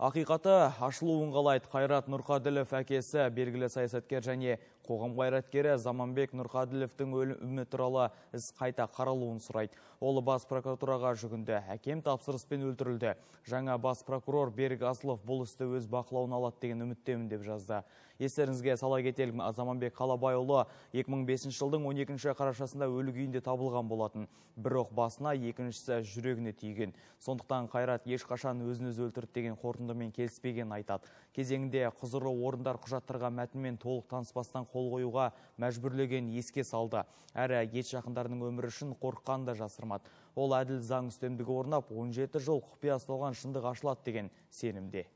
Ақиқаты ашылуын қалайды Қайрат Нұрқаділов әкесі белгілі саясаткер және қоғам қайраткері Заманбек Нұрқаділовтің өлімі туралы іс қайта қаралуын сұрайды. Ол бас прокуратураға жүгінді. Әкем тапсырыспен өлтірілді. Жаңа бас прокурор Берік Асылов бұл істі өз бақылауын алады деген үміттемін деп жазды. Естеріңізге сала кетелік Заманбек Қалабайұлы 2005 жылдың 12 қарашасында өлі күйінде табылған болатын. Бір оқ басына, екіншісі жүрегіне тиген. Сондықтан Қайрат ешқашан өзін өзі өлтірді деген қорытынды мен келіспегенін айтады кезеңінде құзырлы орындар құжаттарға мәтінмен толық таныспастан қол қоюға мәжбүрлеген еске салды әрі ет жақындарының өмірі үшін қорыққанын да жасырмады ол әділ заң үстемдігі орнап 17 жыл құпия ұсталған шындық ашылады деген сенімде